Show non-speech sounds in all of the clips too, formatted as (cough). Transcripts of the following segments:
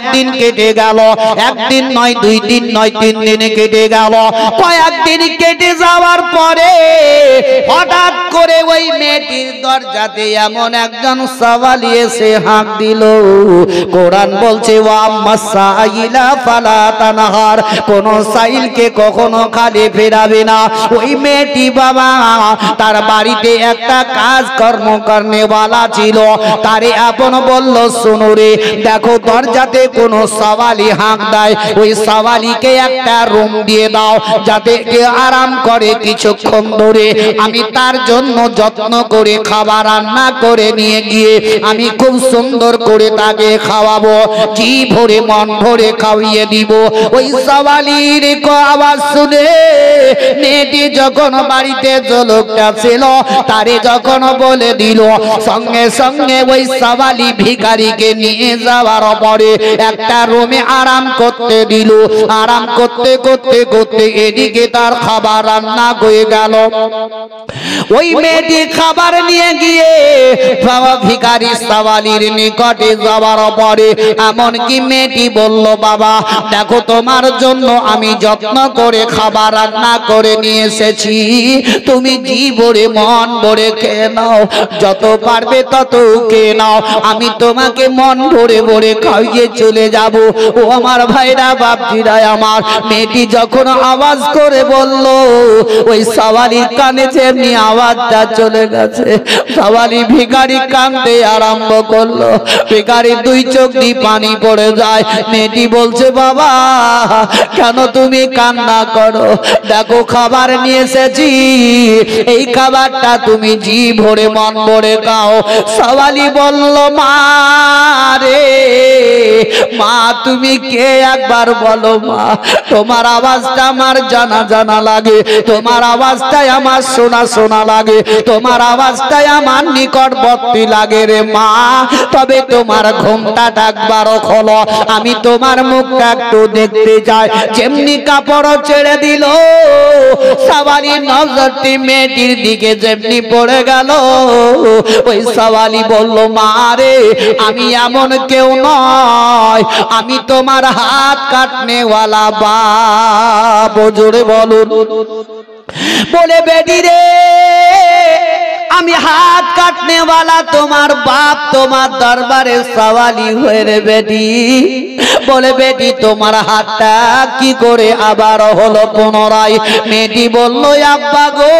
একদিন কেটে গেল একদিন নয় দুই দিন নয় তিন দিন কেটে গেল কয়েকদিন কেটে যাওয়ার পরে হঠাৎ করে ওই মেয়েটির দরজাতে এমন একজন সওয়ালি এসে হাঁক দিল কোরআন বলছে তানাহার কোন সাইলকে কখনো খালি ফেরাবে না ওই মেয়েটি বাবা তার বাড়িতে একটা কাজ কর্ম করনেওয়ালা ছিল তারে আপন বলল শুনুরে দেখো দরজাতে মধ্যে কোনো সাওয়ালি হাঁক দেয় ওই সওয়ালিকে একটা রুম দিয়ে দাও যাতে আরাম করে কিছুক্ষণ ধরে আমি তার জন্য যত্ন করে খাবার রান্না করে নিয়ে গিয়ে আমি খুব সুন্দর করে তাকে খাওয়াবো কি ভরে মন ভরে খাওয়িয়ে দিব ওই সাওয়ালির আওয়াজ শুনে নেটি যখন বাড়িতে জলকটা ছিল তারে যখন বলে দিল সঙ্গে সঙ্গে ওই সওয়ালি ভিখারিকে নিয়ে যাওয়ার পরে একটা রুমে আরাম করতে দিল আরাম করতে করতে করতে এদিকে তার খাবার রান্না হয়ে গেল ওই মেয়েটি খাবার নিয়ে গিয়ে বাবা ভিকারি সাওয়ালির নিকটে যাওয়ার পরে এমনকি মেয়েটি বলল বাবা দেখো তোমার জন্য আমি যত্ন করে খাবার রান্না করে নিয়ে এসেছি তুমি জীবরে মন ভরে খেয়ে নাও যত পারবে তত খেয়ে নাও আমি তোমাকে মন ভরে ভরে খাইয়েছি চলে যাব ও আমার ভাইরা বাপজিরা আমার মেয়েটি যখন আওয়াজ করে বলল ওই সাওয়ালির কানে যেমনি আওয়াজটা চলে গেছে সাওয়ালি ভিখারি কানতে আরম্ভ করলো ভিখারি দুই চোখ দিয়ে পানি পড়ে যায় মেয়েটি বলছে বাবা কেন তুমি কান্না করো দেখো খাবার নিয়ে এসেছি এই খাবারটা তুমি জি ভরে মন ভরে খাও সওয়ালি বলল মা রে মা তুমি কে একবার বলো মা তোমার আওয়াজটা আমার জানা জানা লাগে তোমার আওয়াজটাই আমার শোনা শোনা লাগে তোমার আওয়াজটাই আমার নিকটবর্তী লাগে রে মা তবে তোমার ঘুমটা ডাকবারও খল আমি তোমার মুখটা একটু দেখতে যাই যেমনি কাপড়ও ছেড়ে দিল সবারই নজরটি মেয়েটির দিকে যেমনি পড়ে গেল ওই সবারই বলল মা রে আমি এমন কেউ নয় নয় আমি তোমার হাত কাটনেওয়ালা বাপ জোরে বলুন বলে বেডি রে আমি হাত কাটনে বালা তোমার বাপ তোমার দরবারে সওয়ালি হয়ে রে বেটি বলে বেটি তোমার হাতটা কি করে আবার হলো পুনরায় মেয়েটি বলল আব্বা গো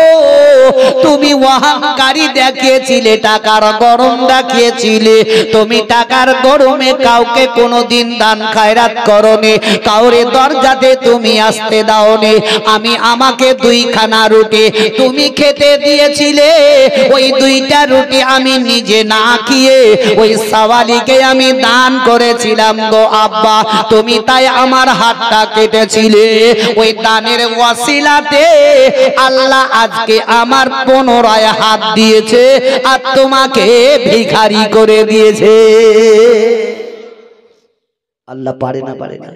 তুমি অহংকারী দেখিয়েছিলে টাকার গরম দেখিয়েছিলে তুমি টাকার গরমে কাউকে কোনো দিন দান খায়রাত করনি কাউরে দরজাতে তুমি আসতে দাওনি আমি আমাকে দুইখানা রুটি তুমি খেতে দিয়েছিলে ওই দুইটা রুটি আমি নিজে না খেয়ে ওই সাওয়ালিকে আমি দান করেছিলাম গো আব্বা তুমি তাই আমার হাতটা কেটেছিলে ওই দানের ওয়াসিলাতে আল্লাহ আজকে আমার পুনরায় হাত দিয়েছে আর তোমাকে ভিখারি করে দিয়েছে আল্লাহ পারে না পারে না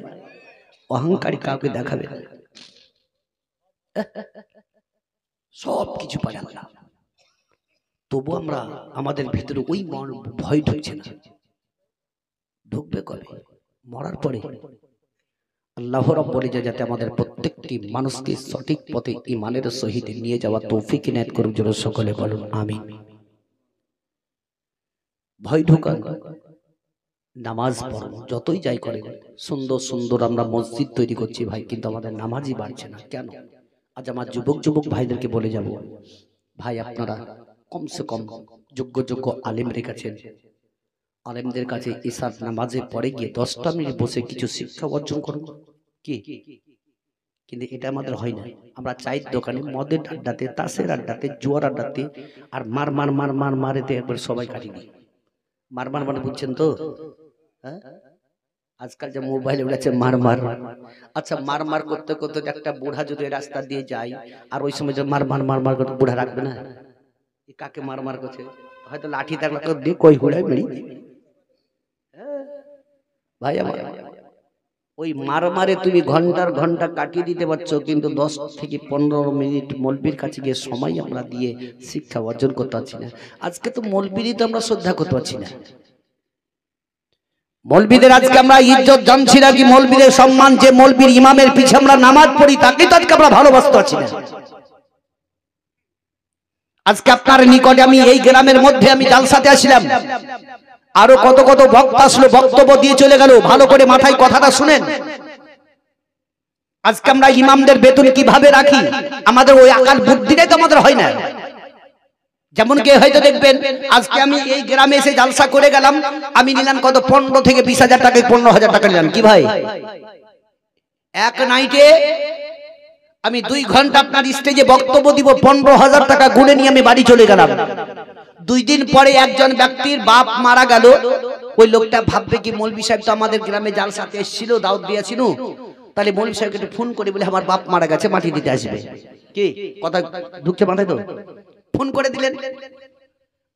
অহংকারী কাউকে দেখাবে (laughs) সব কিছু পারে আল্লাহ তবু আমরা আমাদের ভেতরে ওই মন ভয় ঢুকছে না ঢুকবে কবে মরার পরে আল্লাহ বলে যে যাতে আমাদের প্রত্যেকটি মানুষকে সঠিক পথে ইমানের সহিত নিয়ে যাওয়া তৌফিক ইনায়ত করুন যেন সকলে বলুন আমি ভয় ঢুকান নামাজ পড়ুন যতই যাই করে সুন্দর সুন্দর আমরা মসজিদ তৈরি করছি ভাই কিন্তু আমাদের নামাজই বাড়ছে না কেন আজ আমার যুবক যুবক ভাইদেরকে বলে যাব ভাই আপনারা কমসে কম যোগ্য যোগ্য আলেম রেখেছেন আলেমদের কাছে ইসার নামাজে পরে গিয়ে দশটা মিনিট বসে কিছু শিক্ষা অর্জন করুন কি কিন্তু এটা আমাদের হয় না আমরা চায়ের দোকানে মদের আড্ডাতে তাসের আড্ডাতে জোয়ার আড্ডাতে আর মার মার মার মার মারে একবার সবাই কাটি নি মার মার মানে বুঝছেন তো হ্যাঁ আজকাল যে মোবাইল উঠেছে মার মার আচ্ছা মার মার করতে করতে একটা বুড়া যদি রাস্তা দিয়ে যায় আর ওই সময় যে মার মার মার মার করতে বুড়া রাখবে না কাকে মার মার করছে হয়তো লাঠি তার দিয়ে কই হুড়াই হ্যাঁ। মেরি ভাই আমার ওই মারমারে তুমি ঘন্টার ঘন্টা কাটিয়ে দিতে পারছো কিন্তু দশ থেকে পনেরো মিনিট মলবির কাছে গিয়ে সময় আমরা দিয়ে শিক্ষা অর্জন করতে পারছি না আজকে তো মলবিরই তো আমরা শ্রদ্ধা করতে পারছি না মলবিদের আজকে আমরা ইজ্জত জানছি না কি মলবিদের সম্মান যে মলবির ইমামের পিছে আমরা নামাজ পড়ি তাকে তো আজকে আমরা ভালোবাসতে পারছি না আজকে আপনার নিকটে আমি এই গ্রামের মধ্যে আমি জালসাতে আসলাম আরো কত কত ভক্ত আসলো বক্তব্য দিয়ে চলে গেল ভালো করে মাথায় কথাটা শুনেন আজকে আমরা ইমামদের বেতন কিভাবে রাখি আমাদের ওই আকার বুদ্ধিটাই তো আমাদের হয় না যেমন কে হয়তো দেখবেন আজকে আমি এই গ্রামে এসে জালসা করে গেলাম আমি নিলাম কত পনেরো থেকে বিশ হাজার টাকা পনেরো হাজার টাকা নিলাম কি ভাই এক নাইটে আমি দুই ঘন্টা আপনার স্টেজে বক্তব্য দিব পনেরো হাজার টাকা গুনে নিয়ে আমি বাড়ি চলে গেলাম দুই দিন পরে একজন ব্যক্তির বাপ মারা গেল ওই লোকটা ভাববে কি মৌলবি সাহেব তো আমাদের গ্রামে জাল সাথে এসেছিল দাউদ দিয়েছিল তাহলে মৌলবি সাহেবকে একটু ফোন করে বলে আমার বাপ মারা গেছে মাটি দিতে আসবে কি কথা ঢুকছে মাথায় তো ফোন করে দিলেন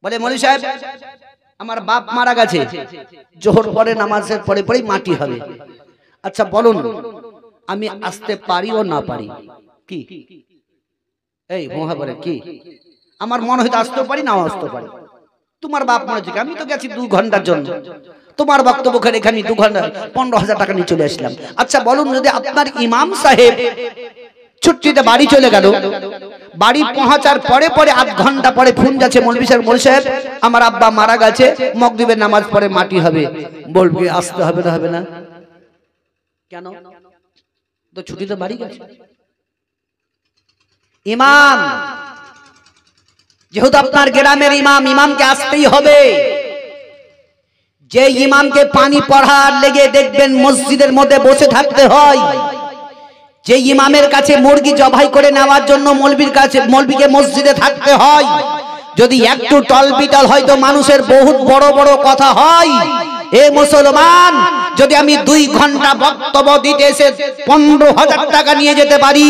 বলে মৌলবি সাহেব আমার বাপ মারা গেছে জোহর পরে নামাজের পরে পরেই মাটি হবে আচ্ছা বলুন আমি আসতে পারি ও না পারি কি এই মহা কি আমার মনে হয়তো আসতেও পারি নাও আসতে পারি তোমার বাপ মনে হচ্ছে আমি তো গেছি দু ঘন্টার জন্য তোমার বক্তব্য এখানে দু ঘন্টা পনেরো হাজার টাকা নিয়ে চলে আসলাম আচ্ছা বলুন যদি আপনার ইমাম সাহেব ছুটিতে বাড়ি চলে গেল বাড়ি পৌঁছার পরে পরে আধ ঘন্টা পরে ফোন যাচ্ছে মলবি সাহেব মৌলী সাহেব আমার আব্বা মারা গেছে মকদিবের নামাজ পরে মাটি হবে বলবে আসতে হবে না হবে না কেন তো ছুটিতে বাড়ি গেছে ইমাম যেহেতু আপনার গ্রামের ইমাম ইমামকে আসতেই হবে যে ইমামকে পানি পড়ার লেগে দেখবেন মসজিদের মধ্যে বসে থাকতে হয় যে ইমামের কাছে মুরগি জবাই করে নেওয়ার জন্য মলবির কাছে মলবিকে মসজিদে থাকতে হয় যদি একটু টলবিটল হয় তো মানুষের বহুত বড় বড় কথা হয় এ মুসলমান যদি আমি দুই ঘন্টা বক্তব্য দিতে এসে পনেরো হাজার টাকা নিয়ে যেতে পারি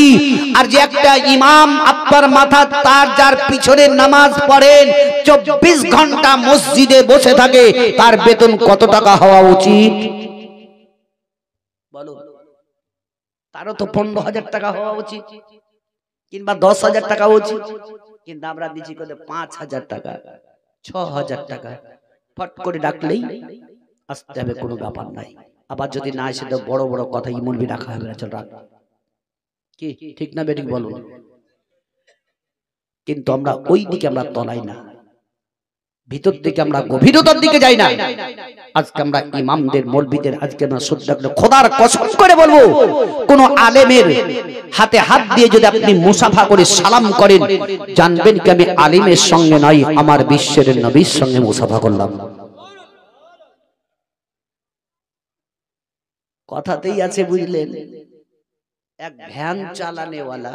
আর যে একটা ইমাম আপনার মাথা তার যার পিছনে নামাজ পড়েন চব্বিশ ঘন্টা মসজিদে বসে থাকে তার বেতন কত টাকা হওয়া উচিত তারও তো পনেরো হাজার টাকা হওয়া উচিত কিংবা দশ হাজার টাকা উচিত কিন্তু আমরা দিচ্ছি পাঁচ হাজার টাকা ছ হাজার টাকা ফট করে ডাকলেই আসতে হবে কোনো ব্যাপার নাই আবার যদি না এসে বড় বড় কথা ইমলবি রাখা হবে না চল রাখ কি ঠিক না বেটিক বলুন কিন্তু আমরা ওই দিকে আমরা তলাই না ভিতর থেকে আমরা গভীরতার দিকে যাই না আজকে আমরা ইমামদের মলবিদের আজকে আমরা শ্রদ্ধা খোদার কসম করে বলবো কোন আলেমের হাতে হাত দিয়ে যদি আপনি মুসাফা করে সালাম করেন জানবেন কি আমি আলিমের সঙ্গে নয় আমার বিশ্বের নবীর সঙ্গে মুসাফা করলাম কথাতেই আছে বুঝলেন এক ভ্যান চালানেওয়ালা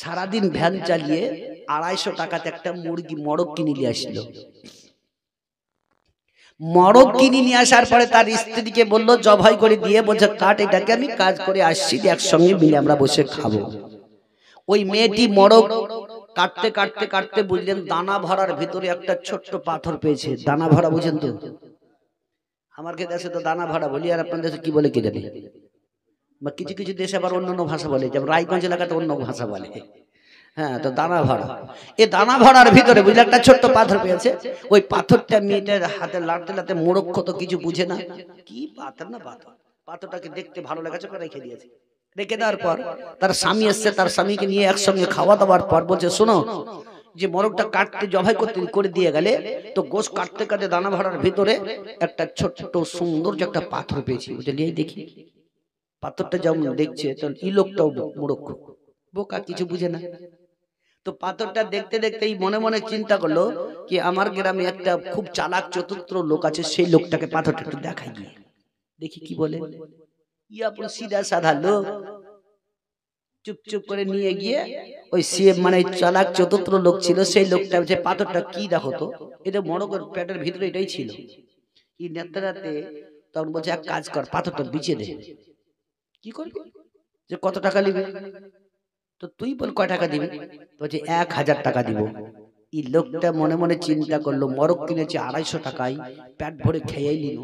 সারাদিন ভ্যান চালিয়ে আড়াইশো টাকাতে একটা মুরগি মড়ক কিনে নিয়ে আসলো মড়ক কিনে নিয়ে আসার পরে তার স্ত্রীকে বলল জবাই করে দিয়ে বলছে কাট এটাকে আমি কাজ করে আসছি একসঙ্গে মিলে আমরা বসে খাবো ওই মেয়েটি মরক কাটতে কাটতে কাটতে বুঝলেন দানা ভরার ভিতরে একটা ছোট্ট পাথর পেয়েছে দানা ভরা বুঝেন তো আমার কে দেশে তো দানা ভাড়া বলি আর আপনার দেশে কি বলে কি জানি বা কিছু কিছু দেশে আবার অন্য অন্য ভাষা বলে যেমন রায়গঞ্জ এলাকাতে অন্য ভাষা বলে হ্যাঁ তো দানা ভাড়া এই দানা ভাড়ার ভিতরে বুঝলে একটা ছোট্ট পাথর পেয়েছে ওই পাথরটা মেয়েটার হাতে লাড়তে লাড়তে মোরক্ষ তো কিছু বুঝে না কি পাথর না পাথর পাথরটাকে দেখতে ভালো লেগেছে রেখে দিয়েছে রেখে দেওয়ার পর তার স্বামী এসছে তার স্বামীকে নিয়ে একসঙ্গে খাওয়া দাওয়ার পর বলছে শোনো যে মরগটা কাটতে জবাই করতে করে দিয়ে গেলে তো গোস কাটতে কাটতে দানা ভাড়ার ভিতরে একটা ছোট্ট সুন্দর একটা পাথর পেয়েছি বুঝলি দেখি পাথরটা যেমন দেখছে তখন ই লোকটাও মোরক্ষ বোকা কিছু বুঝে না তো পাথরটা দেখতে দেখতে মনে মনে চিন্তা করলো কি আমার গ্রামে একটা খুব চালাক চতুর্থ লোক আছে সেই লোকটাকে পাথরটা একটু দেখাই গিয়ে দেখি কি বলে ইয়া সিধা সাধা লোক চুপচুপ করে নিয়ে গিয়ে ওই সে মানে, মানে চালাক চতুর্থ লোক ছিল সেই লোকটা যে পাথরটা কি দেখো তো এটা মরগর প্যাটের ভিতরে এটাই ছিল ই নেতারাতে তখন বলছে এক কাজ কর পাথরটা বিছিয়ে দে কি করবি যে কত টাকা নিবি তো তুই বল কয় টাকা দিবি বলছে এক হাজার টাকা দিব এই লোকটা মনে মনে চিন্তা করলো মরক কিনেছে আড়াইশো টাকায় প্যাট ভরে খেয়েই নিল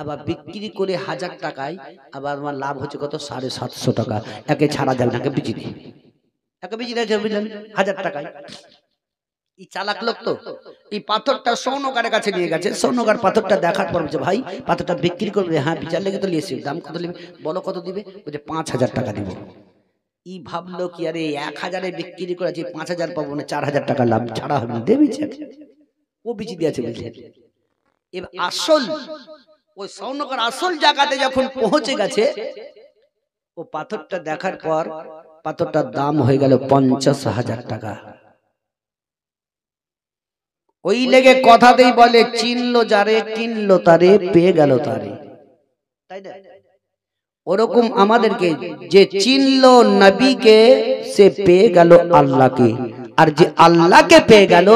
আবার বিক্রি করে হাজার টাকায় আবার আমার লাভ হচ্ছে কত সাড়ে সাতশো টাকা একে ছাড়া যাবে না একে বিক্রি একে বিক্রি আছে বুঝলেন হাজার টাকায় এই চালাক লোক তো এই পাথরটা সৌনকারের কাছে নিয়ে গেছে সৌনকার পাথরটা দেখার পর বলছে ভাই পাথরটা বিক্রি করবে হ্যাঁ বিচার লেগে তো নিয়েছি দাম কত নেবে বলো কত দিবে বলছে পাঁচ হাজার টাকা দিব ই ভাবলো কি আরে এক হাজারে বিক্রি করেছি পাঁচ হাজার পাবো না চার হাজার টাকা লাভ ছাড়া হবে দেবে ও বিচি দিয়েছে বুঝলেন এবার আসল ওই সৌনকর আসল জায়গাতে যখন পৌঁছে গেছে ও পাথরটা দেখার পর পাথরটার দাম হয়ে গেল পঞ্চাশ হাজার টাকা ওই লেগে কথাতেই বলে চিনল যারে কিনল তারে পেয়ে গেল তারে তাই না ওরকম আমাদেরকে যে চিনল নবীকে সে পেয়ে গেল আল্লাহকে আর যে আল্লাহকে পেয়ে গেল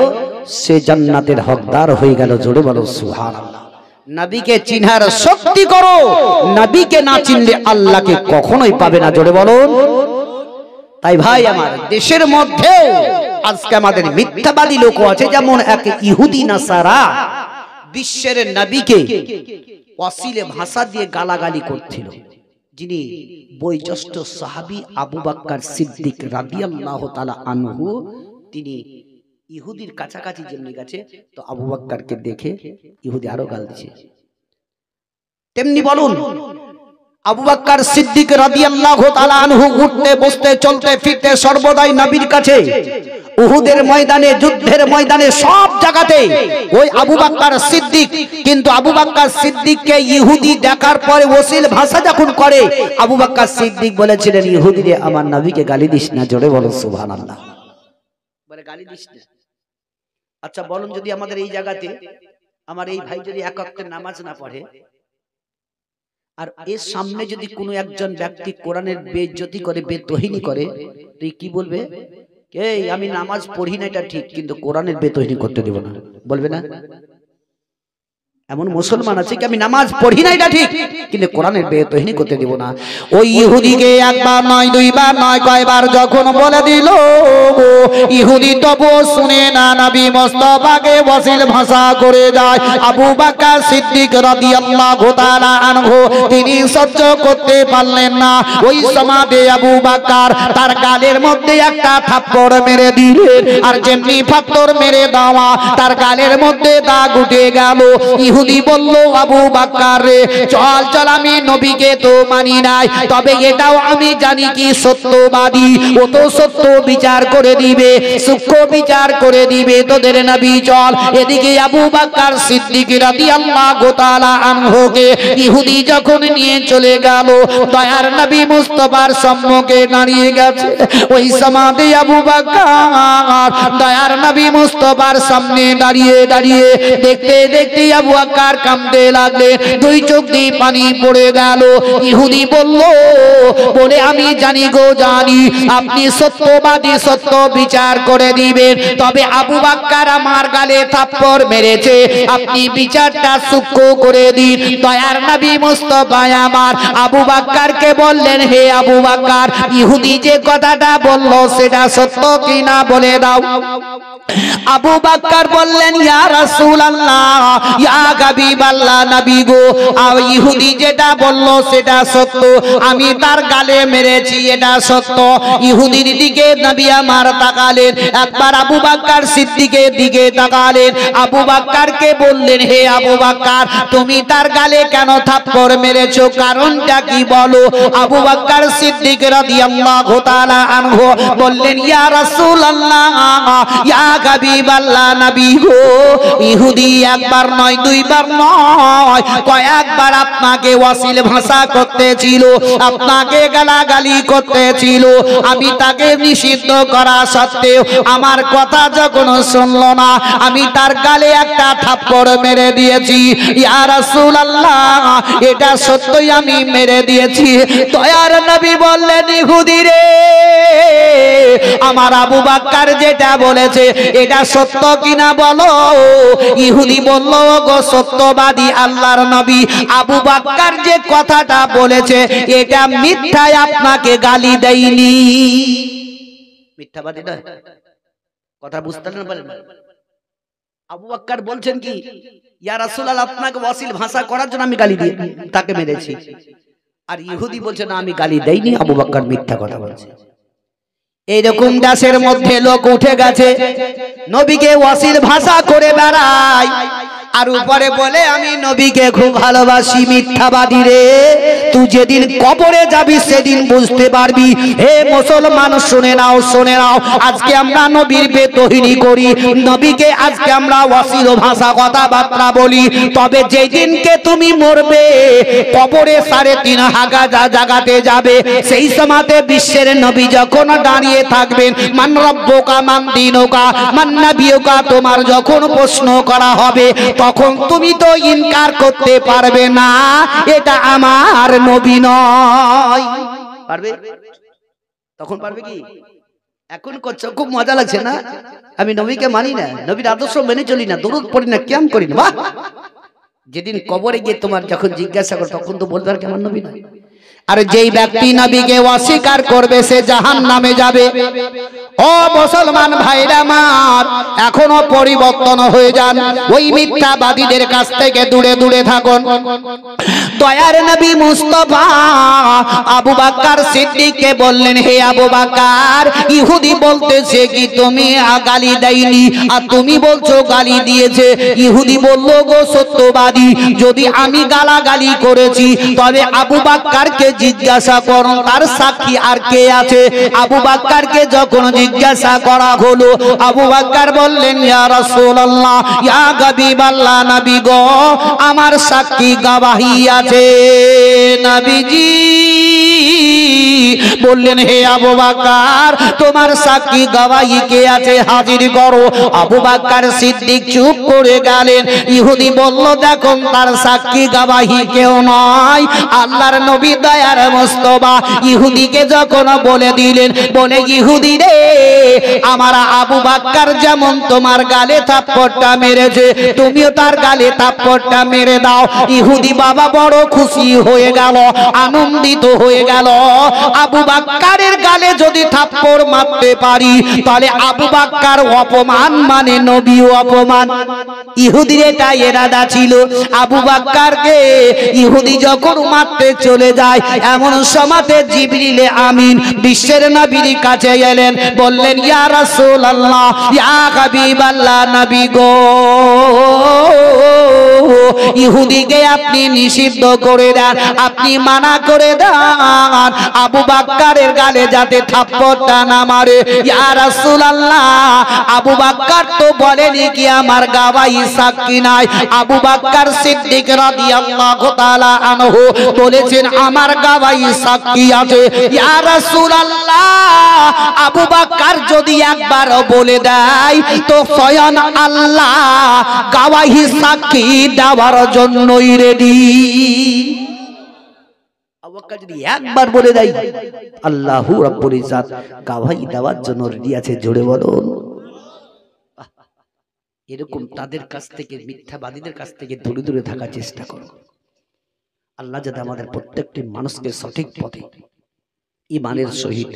সে জান্নাতের হকদার হয়ে গেল জোরে বলো সুহান আল্লাহ নবীকে চিনার শক্তি করো নবীকে না চিনলে আল্লাহকে কখনোই পাবে না জোরে বলো তাই ভাই আমার দেশের মধ্যে আজকে আমাদের মিথ্যাবাদী লোক আছে যেমন এক ইহুদি নাসারা বিশ্বের নবীকে অশিলে ভাষা দিয়ে গালাগালি করছিল যিনি বয়োজ্যেষ্ঠ সাহাবি আবু বাক্কার সিদ্দিক আল্লাহ তাআলা আনহু তিনি ইহুদির কাছাকাছি যেমনি গেছে তো আবু বাক্কারকে দেখে ইহুদি আরো গাল দিছে তেমনি বলুন আবু বাক্কার সিদ্দিক রাদিয়াল্লাহু তাআলা আনহু উঠতে বসতে চলতে ফিরতে সর্বদাই নবীর কাছে উহুদের ময়দানে যুদ্ধের ময়দানে সব জায়গাতে ওই আবু বাক্কার সিদ্দিক কিন্তু আবু বাক্কার সিদ্দিককে ইহুদি দেখার পরে ওসিল ভাষা যখন করে আবু বাক্কার সিদ্দিক বলেছিলেন ইহুদিরে আমার নবীকে গালি দিস না জোরে বলো সুবহানাল্লাহ বলে গালি দিস না আচ্ছা, আচ্ছা বলুন যদি আমাদের এই জায়গাতে আমার এই ভাই যদি এক নামাজ না পড়ে আর এর সামনে যদি কোনো একজন ব্যক্তি কোরআনের বেজ্জতি করে বেতহিনী করে তুই কি বলবে এই আমি নামাজ পড়ি না এটা ঠিক কিন্তু কোরআনের বেতহিনী করতে দেব না বলবে না এমন মুসলমান আছে কি আমি নামাজ পড়ি না এটা ঠিক কিন্তু কোরআনের বেয়ে বেতহিনী করতে দিব না ওই ইহুদিকে একবার নয় দুইবার নয় কয়বার যখন বলে দিল ইহুদি তবু শুনে না নবী মোস্তফাকে বসিল ভাষা করে যায় আবু বাকা সিদ্দিক রাদিয়াল্লাহু তাআলা আনহু তিনি সহ্য করতে পারলেন না ওই সমাবে আবু বাকার তার গালের মধ্যে একটা থাপ্পড় মেরে দিলেন আর যেমনি থাপ্পড় মেরে দেওয়া তার গালের মধ্যে দাগ উঠে গেল ইহুদি বলল আবু বাক্কার চল চল আমি নবীকে তো মানি নাই তবে এটাও আমি জানি কি সত্যবাদী ও তো সত্য বিচার করে দিবে সুক্ষ বিচার করে দিবে তোদের নবী চল এদিকে আবু বাকার সিদ্দিক রাদিয়াল্লাহু গোতালা আনহুকে ইহুদি যখন নিয়ে চলে গেল দয়ার নবী মুস্তফার সম্মুখে দাঁড়িয়ে গেছে ওই সমাধি আবু বাকার দয়ার নবী মুস্তফার সামনে দাঁড়িয়ে দাঁড়িয়ে দেখতে দেখতে আবু আকার কামতে লাগলে দুই চোখ দিয়ে পানি পড়ে গেল ইহুদি বলল বলে আমি জানি গো জানি আপনি সত্যবাদী সত্য বিচার করে দিবেন তবে আবু বাক্কার আমার গালে থাপ্পর মেরেছে আপনি বিচারটা সূক্ষ্ম করে দিন দয়ার নাবি মোস্তফায় আমার আবু বাক্কারকে বললেন হে আবু বাক্কার ইহুদি যে কথাটা বলল সেটা সত্য কিনা বলে দাও আবু বাক্কার বললেন ইয়া রাসূলুল্লাহ ইয়া নবী গো আর ইহুদি যেটা বলল সেটা সত্য আমি তার গালে মেরেছি এটা সত্য ইহুদির দিকে নবী আমার তাকালেন একবার আবু বাক্কার সিদ্দিকের দিকে তাকালেন আবু বললেন হে আবু বাক্কার তুমি তার গালে কেন থাপ্পর মেরেছো কারণটা কি বলো আবু বাক্কার সিদ্দিক রাদিয়াল্লাহু তাআলা আনহু বললেন ইয়া রাসূলুল্লাহ ইয়া আমি তাকে নিষিদ্ধ করা সত্ত্বেও আমার কথা যখন শুনল না আমি তার গালে একটা থাপ্পড় মেরে দিয়েছি ইয়া রাসূলুল্লাহ এটা সত্যই আমি মেরে দিয়েছি দয়ার নবী বললেন ইহুদি রে আমার আবু বাক্কার যেটা বলেছে এটা সত্য কিনা বলো ইহুদি বলল গো সত্যবাদী আল্লাহর নবী আবু বাক্কার যে কথাটা বলেছে এটা মিথ্যায় আপনাকে গালি দেয়নি মিথ্যাবাদী নয় কথা বুঝতে না পারেন আবু বাক্কার বলছেন কি ইয়া রাসূলুল্লাহ আপনাকে ওয়াসিল ভাষা করার জন্য আমি গালি দিয়ে তাকে মেরেছি আর ইহুদি বলছে না আমি গালি দেইনি আবু বাক্কার মিথ্যা কথা বলছে এইরকম দাসের মধ্যে লোক উঠে গেছে নবীকে ওয়াসির ভাষা করে বেড়ায় আর উপরে বলে আমি নবীকে খুব ভালোবাসি মিথ্যাবাদী রে তুই যেদিন কবরে যাবি সেদিন বুঝতে পারবি হে মুসলমান শুনে নাও শুনে নাও আজকে আমরা নবীর বেতহিনি করি নবীকে আজকে আমরা ওয়াসিল ভাষা কথাবার্তা বলি তবে যেই দিনকে তুমি মরবে কবরে সাড়ে তিন হাগা যা জাগাতে যাবে সেই সময়তে বিশ্বের নবী যখন দাঁড়িয়ে থাকবেন মান রব্বকা মান দিনকা মান নবীকা তোমার যখন প্রশ্ন করা হবে তখন তুমি তো ইনকার করতে পারবে না এটা আমার নবী নয় পারবে তখন পারবে কি এখন করছো খুব মজা লাগছে না আমি নবীকে মানি না নবীর আদর্শ মেনে চলি না দরুদ পড়ি না কেমন করি না যেদিন কবরে গিয়ে তোমার যখন জিজ্ঞাসা করো তখন তো বলতে আর কেমন নবী নয় আর যেই ব্যক্তি নবীকে অস্বীকার করবে সে জাহান নামে যাবে ও মুসলমান ভাইরা মার এখনো পরিবর্তন হয়ে যান ওই মিথ্যাবাদীদের কাছ থেকে দূরে দূরে থাকুন দয়ার নবী মুস্তফা আবু বাক্কার সিদ্দিককে বললেন হে আবু বাক্কার ইহুদি বলতেছে কি তুমি গালি দেয়নি আর তুমি বলছো গালি দিয়েছে ইহুদি বলল গো সত্যবাদী যদি আমি গালাগালি করেছি তবে আবু বাক্কারকে জিজ্ঞাসা করুন তার সাক্ষী আর কে আছে আবু বাক্কারকে যখন জিজ্ঞাসা করা হলো আবু বাক্কার বললেন ইয়া রাসূলুল্লাহ ইয়া গাবিবাল্লাহ নবী গো আমার সাক্ষী গাবাহি আছে নবীজি বললেন হে আবু বাক্কার তোমার সাক্ষী গাবাহি কে আছে হাজির করো আবু বাক্কার সিদ্দিক চুপ করে গেলেন ইহুদি বলল দেখো তার সাক্ষী গাবাহি কেউ নয় আল্লাহর নবী দয়া আর মোস্তবা ইহুদিকে যখন বলে দিলেন বলে ইহুদি রে আমার আবু বাক্কার যেমন তোমার গালে থাপ্পড়টা মেরেছে তুমিও তার গালে থাপ্পড়টা মেরে দাও ইহুদি বাবা বড় খুশি হয়ে গেল আনন্দিত হয়ে গেল আবু বাক্কারের গালে যদি থাপ্পড় মারতে পারি তাহলে আবু বাক্কার অপমান মানে নবী অপমান ইহুদির এটাই এরাদা ছিল আবু বাক্কারকে ইহুদি যখন মারতে চলে যায় এমন সমাতে জিবরিলে আমিন বিশ্বের নবীর কাছে এলেন বললেন ইয়া রাসূলুল্লাহ ইয়া হাবিবাল্লাহ নবী গো ইহুদিকে আপনি নিষিদ্ধ করে দেন আপনি মানা করে দেন আবু বাক্কারের গালে যাতে থাপ্পড়টা না মারে ইয়া রাসূলুল্লাহ আবু বাক্কার তো বলেনি কি আমার গাওয়াই সাক্ষী নাই আবু বাক্কার সিদ্দিক রাদিয়াল্লাহু তাআলা আনহু বলেছেন আমার আবু বকর যদি একবার বলে দেয় তো স্বয়ং আল্লাহ গাওয়াহি সাক্ষী দেওয়ার জন্যই রেডি জোরে বলুন এরকম তাদের কাছ থেকে মিথ্যাবাদীদের কাছ থেকে দূরে দূরে থাকার চেষ্টা করো আল্লাহ যাতে আমাদের প্রত্যেকটি মানুষকে সঠিক পথে ইমানের সহিত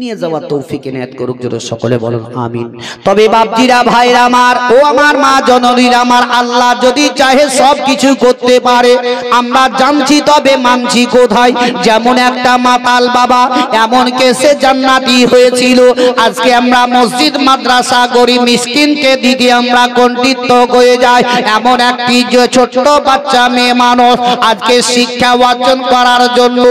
নিয়ে যাওয়ার তৌফিক এনায়াত করুক জোরে সকলে বলুন আমিন তবে বাপজিরা ভাইরা আমার ও আমার মা জননীর আমার আল্লাহ যদি চাহে সব কিছু করতে পারে আমরা জানছি তবে মানছি কোথায় যেমন একটা মাতাল বাবা এমন কেসে জান্নাতি হয়েছিল আজকে আমরা মসজিদ মাদ্রাসা গরি মিসকিনকে দিদি আমরা কণ্ঠিত হয়ে যায় এমন একটি যে ছোট্ট বাচ্চা মেয়ে মানুষ আজকে শিক্ষা অর্জন করার জন্য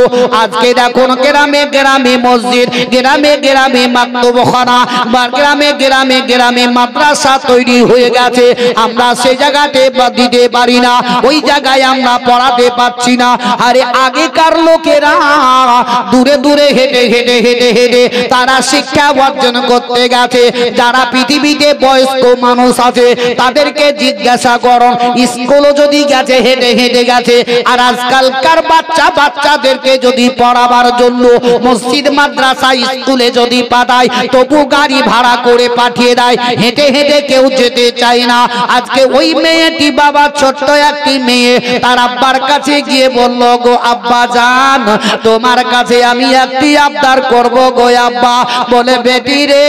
আজকে দেখুন গ্রামে গ্রামে মসজিদ গ্রামে গ্রামে গ্রামে মাত্তবখানা বা গ্রামে গ্রামে গ্রামে মাদ্রাসা তৈরি হয়ে গেছে আমরা সে জায়গাতে দিতে পারি না ওই জায়গায় আমরা পড়াতে পারছি না আরে আগেকার লোকেরা দূরে দূরে হেঁটে হেঁটে হেঁটে হেঁটে তারা শিক্ষা অর্জন করতে গেছে যারা পৃথিবীতে বয়স্ক মানুষ আছে তাদেরকে জিজ্ঞাসা করুন স্কুলও যদি গেছে হেঁটে হেঁটে গেছে আর আজকালকার বাচ্চা বাচ্চাদেরকে যদি পড়াবার জন্য মসজিদ মাদ্রাসা তুলে যদি পাঠায় তবু গাড়ি ভাড়া করে পাঠিয়ে দেয় হেঁটে হেঁটে কেউ যেতে চায় না আজকে ওই মেয়েটি বাবা ছোট্ট একটি মেয়ে তার আব্বার কাছে গিয়ে বলল গো আব্বা যান তোমার কাছে আমি একটি আবদার করব গো আব্বা বলে বেটি রে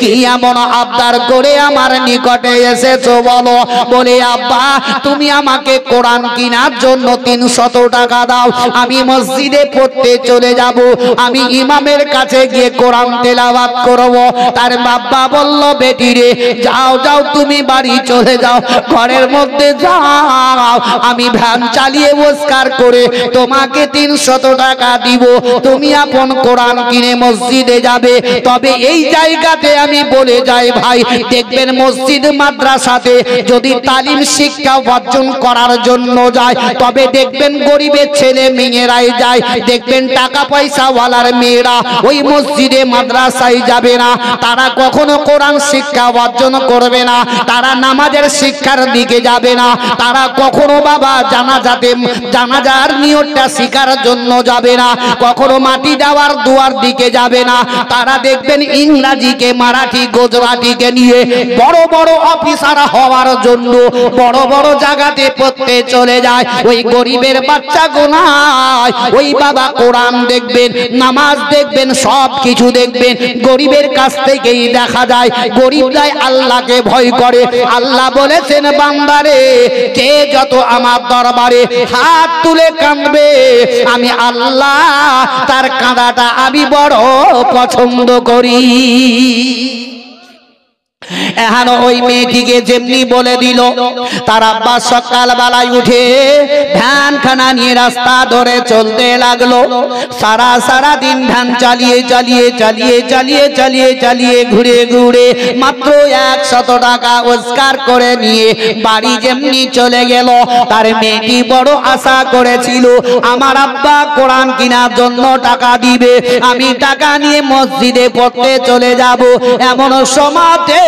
কি এমন আবদার করে আমার নিকটে এসেছো বলো বলে আব্বা তুমি আমাকে কোরআন কিনার জন্য তিনশত টাকা দাও আমি মসজিদে পড়তে চলে যাব আমি ইমামের কাছে গিয়ে কোরআন তেলাওয়াত করব তার বাবা বলল বেটি রে যাও যাও তুমি বাড়ি চলে যাও ঘরের মধ্যে যাও আমি ভ্যান চালিয়ে বসকার করে তোমাকে তিনশত টাকা দিব তুমি আপন কোরআন কিনে মসজিদে যাবে তবে এই জায়গাতে আমি বলে যাই ভাই দেখবেন মসজিদ মাদ্রাসাতে যদি তালিম শিক্ষা অর্জন করার জন্য যায় তবে দেখবেন গরিবের ছেলে মেয়েরাই যায় দেখবেন টাকা পয়সাওয়ালার মেয়ে মেয়েরা ওই মসজিদে মাদ্রাসায় যাবে না তারা কখনো কোরআন শিক্ষা অর্জন করবে না তারা নামাজের শিক্ষার দিকে যাবে না তারা কখনো বাবা জানা জানাজাতে জানাজার নিয়তটা শিকার জন্য যাবে না কখনো মাটি দেওয়ার দুয়ার দিকে যাবে না তারা দেখবেন ইংরাজিকে মারাঠি গুজরাটিকে নিয়ে বড় বড় অফিসার হওয়ার জন্য বড় বড় জায়গাতে পড়তে চলে যায় ওই গরিবের বাচ্চা গোনায় ওই বাবা কোরআন দেখবেন নামাজ দেখবেন সব কিছু দেখবেন গরিবের কাছ থেকেই দেখা যায় গরিবরাই আল্লাহকে ভয় করে আল্লাহ বলেছেন বান্দারে কে যত আমার দরবারে হাত তুলে কাঁদবে আমি আল্লাহ তার কাঁদাটা আমি বড় পছন্দ করি এখন ওই মেয়েটিকে যেমনি বলে দিল তার আব্বা সকাল বেলায় উঠে খানা নিয়ে রাস্তা ধরে চলতে লাগলো সারা সারা দিন ভ্যান চালিয়ে চালিয়ে চালিয়ে চালিয়ে চালিয়ে চালিয়ে ঘুরে ঘুরে মাত্র একশত টাকা রোজগার করে নিয়ে বাড়ি যেমনি চলে গেল তার মেয়েটি বড় আশা করেছিল আমার আব্বা কোরআন কিনার জন্য টাকা দিবে আমি টাকা নিয়ে মসজিদে পড়তে চলে যাব এমন সমাজে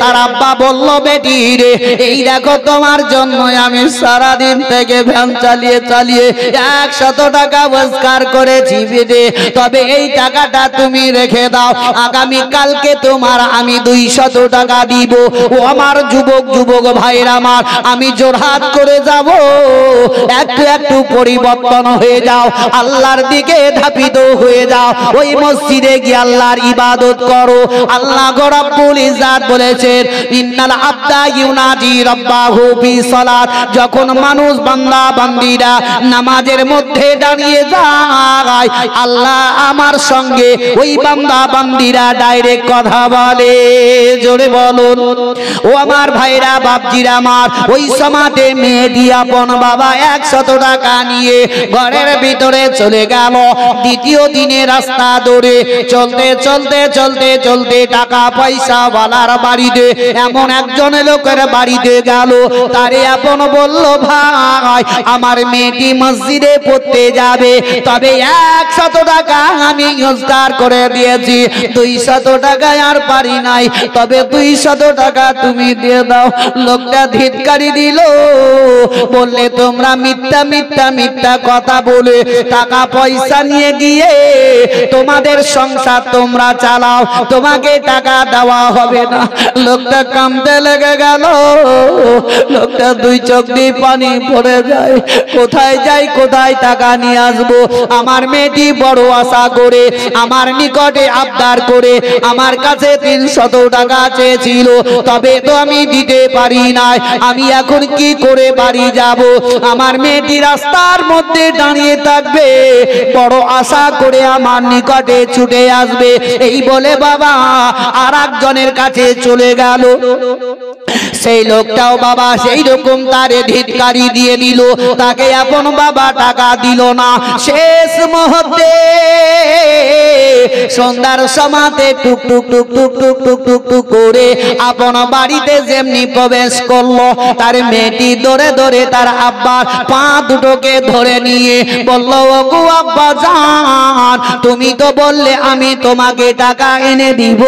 তার আব্বা বলল বেটি রে এই দেখো তোমার জন্য আমি সারাদিন থেকে ভ্যান চালিয়ে চালিয়ে একশত টাকা রোজগার করেছি বেদে তবে এই টাকাটা তুমি রেখে দাও আগামী কালকে তোমার আমি দুইশত টাকা দিব ও আমার যুবক যুবক ভাইয়ের আমার আমি জোরহাত করে যাব একটু একটু পরিবর্তন হয়ে যাও আল্লাহর দিকে ধাপিত হয়ে যাও ওই মসজিদে গিয়ে আল্লাহর ইবাদত করো আল্লাহ গরাবুল পুলিশ ইরশাদ বলেছেন ইন্নাল আব্দা ইউনাজি রব্বাহু ফি সালাত যখন মানুষ বান্দা বান্দীরা নামাজের মধ্যে দাঁড়িয়ে যায় আল্লাহ আমার সঙ্গে ওই বান্দা বান্দীরা ডাইরেক্ট কথা বলে জোরে বলুন ও আমার ভাইরা বাপজিরা আমার ওই সমাজে মেহেদি আপন বাবা একশত টাকা নিয়ে ঘরের ভিতরে চলে গেল দ্বিতীয় দিনে রাস্তা দৌড়ে চলতে চলতে চলতে চলতে টাকা পয়সা বালা কার বাড়িতে এমন একজন লোকের বাড়িতে গেল তারে আপন বলল ভাই আমার মেয়েটি মসজিদে পড়তে যাবে তবে একশত টাকা আমি রোজগার করে দিয়েছি দুইশত টাকা আর পারি নাই তবে দুইশত টাকা তুমি দিয়ে দাও লোকটা ধিৎকারি দিল বললে তোমরা মিথ্যা মিথ্যা মিথ্যা কথা বলে টাকা পয়সা নিয়ে গিয়ে তোমাদের সংসার তোমরা চালাও তোমাকে টাকা দেওয়া হবে হবে না লোকটা কামতে লেগে গেল লোকটা দুই চোখ দিয়ে পানি পড়ে যায় কোথায় যাই কোথায় টাকা নিয়ে আসবো আমার মেয়েটি বড় আশা করে আমার নিকটে আবদার করে আমার কাছে তিনশত টাকা চেয়েছিল তবে তো আমি দিতে পারি নাই আমি এখন কি করে বাড়ি যাব আমার মেয়েটি রাস্তার মধ্যে দাঁড়িয়ে থাকবে বড় আশা করে আমার নিকটে ছুটে আসবে এই বলে বাবা আর একজনের কাছে কাছে চলে গেল সেই লোকটাও বাবা সেই রকম তারে ধিৎকারি দিয়ে দিল তাকে এখন বাবা টাকা দিল না শেষ মুহূর্তে সন্ধ্যার সমাতে টুক টুক টুক টুক টুক টুক টুক টুক করে আপন বাড়িতে যেমনি প্রবেশ করলো তার মেয়েটি ধরে ধরে তার আব্বার পা দুটোকে ধরে নিয়ে বলল ওগু আব্বা যান তুমি তো বললে আমি তোমাকে টাকা এনে দিব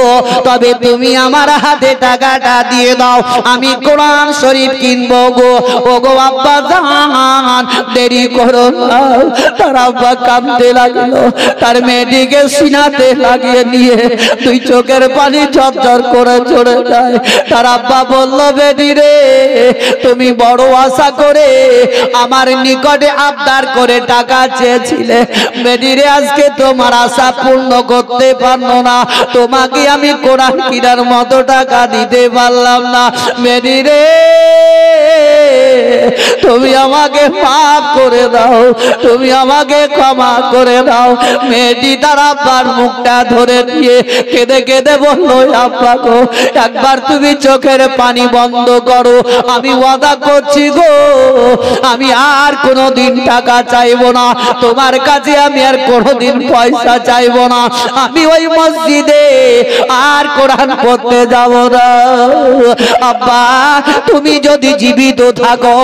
তবে তুমি আমার হাতে টাকাটা দিয়ে দাও আমি কোরআন শরীফ কিনবো গো ও গো আব্বা জান দেরি করো তার আব্বা কাঁদতে লাগলো তার মেয়েটিকে সিনাতে লাগিয়ে নিয়ে তুই চোখের পানি ঝরঝর করে চড়ে যায় তার আব্বা বললো বেদি রে তুমি বড় আশা করে আমার নিকটে আবদার করে টাকা চেয়েছিলে রে আজকে তোমার আশা পূর্ণ করতে পারলো না তোমাকে আমি কোরআন কিনার মত অত টাকা দিতে পারলাম না মেরি রে তুমি আমাকে পাপ করে দাও তুমি আমাকে ক্ষমা করে দাও মেয়েটি তার আব্বার মুখটা ধরে দিয়ে কেঁদে কেঁদে বললো আব্বা গো একবার তুমি চোখের পানি বন্ধ করো আমি ওয়াদা করছি গো আমি আর কোনো দিন টাকা চাইব না তোমার কাছে আমি আর কোনো দিন পয়সা চাইব না আমি ওই মসজিদে আর কোরআন পড়তে করতে যাব না আব্বা তুমি যদি জীবিত থাকো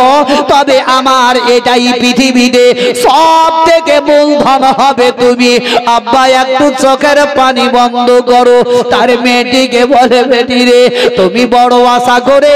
তবে আমার এটাই পৃথিবীতে সব থেকে মূলধন হবে তুমি আব্বা একটু চোখের পানি বন্ধ করো তার মেয়েটিকে বলে বেটি রে তুমি বড় আশা করে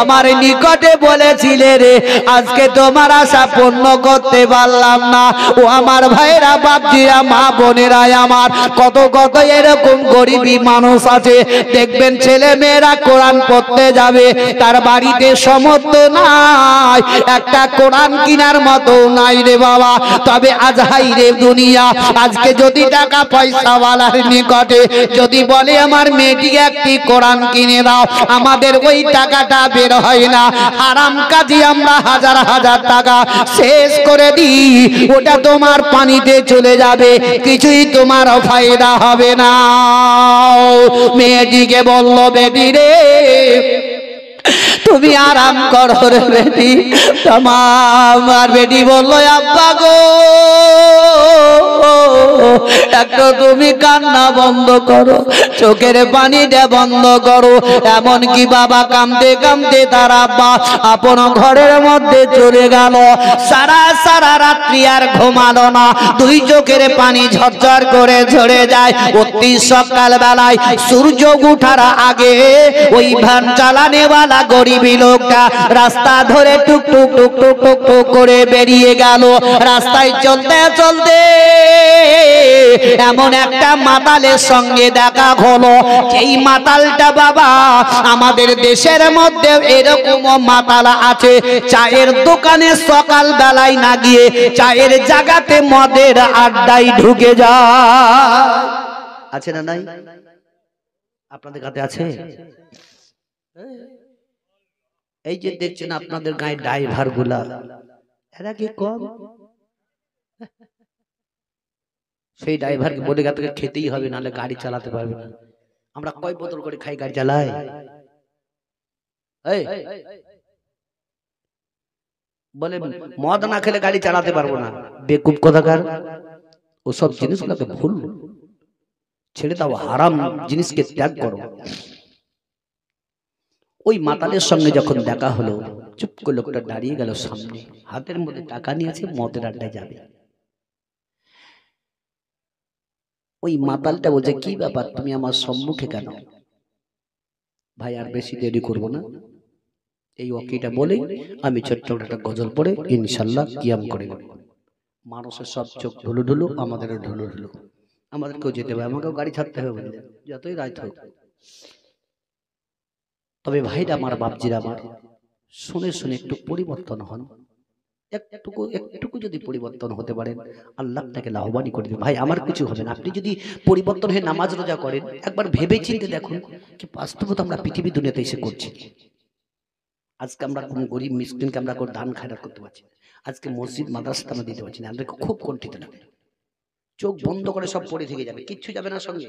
আমার নিকটে বলেছিলে রে আজকে তোমার আশা পূর্ণ করতে পারলাম না ও আমার ভাইরা বাপজিরা মা বোনেরাই আমার কত কত এরকম গরিবী মানুষ আছে দেখবে দেখবেন ছেলে মেয়েরা কোরআন পড়তে যাবে তার বাড়িতে সমর্থ নাই একটা কোরআন কিনার মতো নাই রে বাবা তবে আজ হাই রে দুনিয়া আজকে যদি টাকা পয়সা পয়সাওয়ালার নিকটে যদি বলে আমার মেয়েটি একটি কোরআন কিনে দাও আমাদের ওই টাকাটা বের হয় না আরাম কাজে আমরা হাজার হাজার টাকা শেষ করে দিই ওটা তোমার পানিতে চলে যাবে কিছুই তোমার ফায়দা হবে না মেয়েটিকে বল বলল দিরে তুমি আরাম করে বেটি তোমার বেটি বললো আব্বা গো একটু তুমি কান্না বন্ধ করো চোখের পানি পানিটা বন্ধ করো এমন কি বাবা কামতে কামতে তার আব্বা আপন ঘরের মধ্যে চলে গেল সারা সারা রাত্রি আর ঘুমালো না দুই চোখের পানি ঝরঝর করে ঝরে যায় অতি সকাল বেলায় সূর্য উঠার আগে ওই ভান চালানেওয়ালা গড়ি গরিবি লোকটা রাস্তা ধরে টুক টুক টুক টুক টুক টুক করে বেরিয়ে গেল রাস্তায় চলতে চলতে এমন একটা মাতালের সঙ্গে দেখা হলো এই মাতালটা বাবা আমাদের দেশের মধ্যে এরকম মাতাল আছে চায়ের দোকানে সকাল বেলায় না গিয়ে চায়ের জায়গাতে মদের আড্ডায় ঢুকে যা আছে না নাই আপনাদের কাছে আছে এই যে দেখছেন আপনাদের গায়ে ড্রাইভার গুলা এরা কি কম সেই ড্রাইভারকে বলে গা খেতেই হবে নাহলে গাড়ি চালাতে পারবে না আমরা কয় বোতল করে খাই গাড়ি চালাই বলে মদ না খেলে গাড়ি চালাতে পারবো না বেকুব কথাকার ওসব জিনিসগুলোকে ভুল ছেড়ে দাও হারাম জিনিসকে ত্যাগ করো ওই মাতালের সঙ্গে যখন দেখা হলো চুপ করে লোকটা দাঁড়িয়ে গেল সামনে হাতের মধ্যে টাকা নিয়েছে মদের আড্ডায় যাবে ওই মাতালটা বলছে কি ব্যাপার তুমি আমার সম্মুখে কেন ভাই আর বেশি দেরি করব না এই অকিটা বলেই আমি ছোট্ট একটা গজল পড়ে ইনশাল্লাহ কিয়াম করে মানুষের সব চোখ ঢুলু ঢুলু আমাদেরও ঢুলু ঢুলু আমাদেরকেও যেতে হবে আমাকেও গাড়ি ছাড়তে হবে যতই রাত হোক তবে ভাইরা আমার বাপজিরা আমার শুনে শুনে একটু পরিবর্তন হন একটুকু একটুকু যদি পরিবর্তন হতে পারেন আল্লাহ তাকে লাভবানই করে দেবেন ভাই আমার কিছু হবে না আপনি যদি পরিবর্তন হয়ে নামাজ রোজা করেন একবার ভেবে চিনতে দেখুন কি বাস্তবতা আমরা পৃথিবী দুনিয়াতে এসে করছি আজকে আমরা কোনো গরিব মিসকিনকে আমরা ধান খায়রাত করতে পারছি আজকে মসজিদ মাদ্রাসা আমরা দিতে পারছি না আমাদেরকে খুব কণ্ঠিত লাগে চোখ বন্ধ করে সব পড়ে থেকে যাবে কিচ্ছু যাবে না সঙ্গে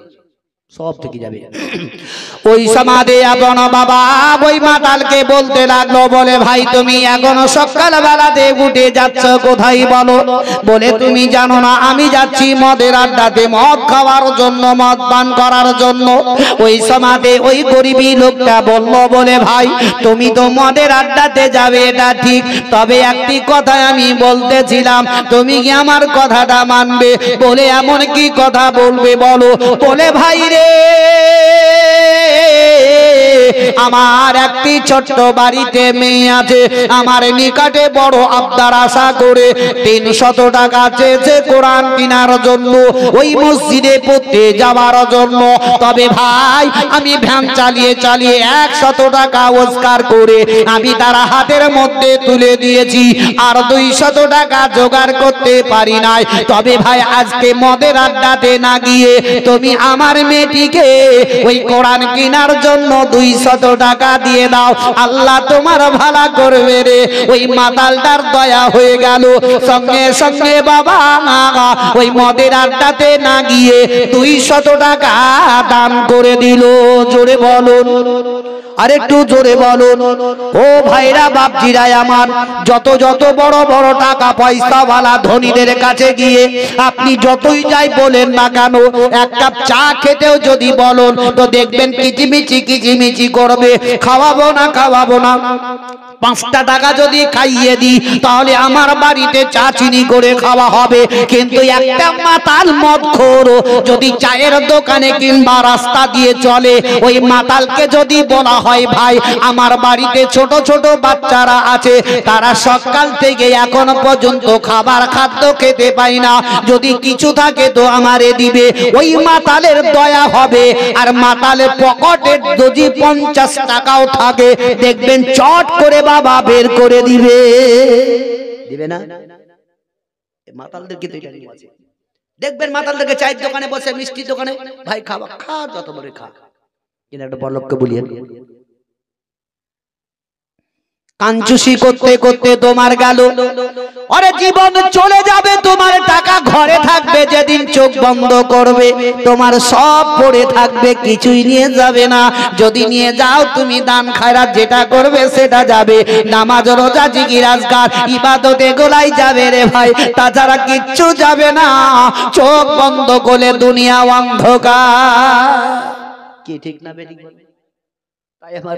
সব থেকে যাবে (coughs) ওই সমাধে আপন বাবা ওই মাতালকে বলতে লাগলো বলে ভাই তুমি এখনো সকালবেলাতে উঠে যাচ্ছ কোথায় বলো বলে তুমি জানো না আমি যাচ্ছি মদের আড্ডাতে মদ খাওয়ার জন্য মদ পান করার জন্য ওই সমাধে ওই গরিবী লোকটা বললো বলে ভাই তুমি তো মদের আড্ডাতে যাবে এটা ঠিক তবে একটি কথা আমি বলতেছিলাম তুমি কি আমার কথাটা মানবে বলে এমন কি কথা বলবে বলো বলে ভাই রে আমার একটি ছোট্ট বাড়িতে মেয়ে আছে আমার নিকটে বড় আবদার আশা করে তিনশত টাকা চেয়েছে কোরআন কিনার জন্য ওই মসজিদে পড়তে যাওয়ার জন্য তবে ভাই আমি ভ্যান চালিয়ে চালিয়ে একশত টাকা ওস্কার করে আমি তার হাতের মধ্যে তুলে দিয়েছি আর দুইশত টাকা জোগাড় করতে পারি নাই তবে ভাই আজকে মদের আড্ডাতে না গিয়ে তুমি আমার মেয়ে মেয়েটিকে ওই কোরআন কেনার জন্য দুইশত টাকা দিয়ে দাও আল্লাহ তোমার ভালা করবে রে ওই মাতালটার দয়া হয়ে গেল সঙ্গে সঙ্গে বাবা মা ওই মদের আড্ডাতে না গিয়ে দুইশত টাকা দান করে দিল জোরে বলুন আরেকটু জোরে বলুন ও ভাইরা বাপজিরাই আমার যত যত বড় বড় টাকা পয়সাওয়ালা ধনীদের কাছে গিয়ে আপনি যতই যাই বলেন না কেন এক কাপ চা খেতেও যদি বলুন তো দেখবেন কিচিমিচি কিচিমিচি করবে খাওয়াবো না খাওয়াবো না পাঁচটা টাকা যদি খাইয়ে দি তাহলে আমার বাড়িতে চা চিনি করে খাওয়া হবে কিন্তু একটা মাতাল মদ খোর যদি চায়ের দোকানে কিংবা রাস্তা দিয়ে চলে ওই মাতালকে যদি বলা হয় ভাই আমার বাড়িতে ছোট ছোট বাচ্চারা আছে তারা সকাল থেকে এখন পর্যন্ত খাবার খাদ্য খেতে পায় না যদি কিছু থাকে তো আমারে দিবে ওই মাতালের দয়া হবে আর মাতালের পকেটে যদি পঞ্চাশ টাকাও থাকে দেখবেন চট করে বাবা বের করে দিবে দিবে না মাতালদেরকে তো এটা নিয়ম আছে দেখবেন মাতালদেরকে চায়ের দোকানে বসে মিষ্টি দোকানে ভাই খাওয়া খা যত বড় খা কিন্তু একটা বলককে বলিয়ে কাঞ্চুসি করতে করতে তোমার গেল অরে জীবন চলে যাবে তো ঘরে থাকবে যেদিন চোখ বন্ধ করবে তোমার সব পড়ে থাকবে কিছুই নিয়ে যাবে না যদি নিয়ে যাও তুমি দান খায়রাত যেটা করবে সেটা যাবে নামাজ রোজা জিগিরাজগার ইবাদতে গোলাই যাবে রে ভাই তাছাড়া কিচ্ছু যাবে না চোখ বন্ধ করে দুনিয়া অন্ধকার কি ঠিক না বেরিয়ে তাই আমার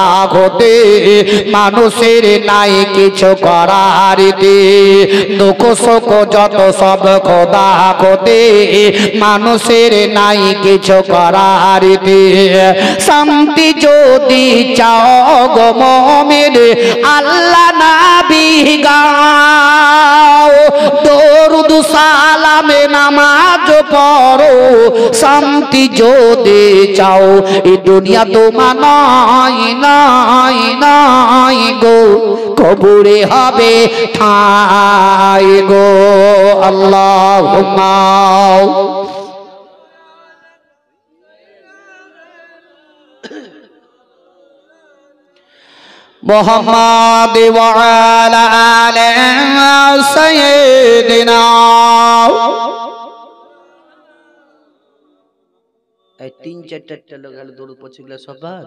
করা হতে মানুষের নাই কিছু করার দুঃখ শোক যত সব খোদা হতে মানুষের নাই কিছু করার শান্তি যদি চাও গো আল্লাহ না বিগাও দরুদ সালামে নামাজ করো শান্তি যদি চাও এ দুনিয়া তো মানাই নাই নাই গো কবরে হবে ঠাই গো আল্লাহ محمد وعلى آل سيدنا এই তিন চারটা লোক হলে দৌড় পড়ছে গেলে সবার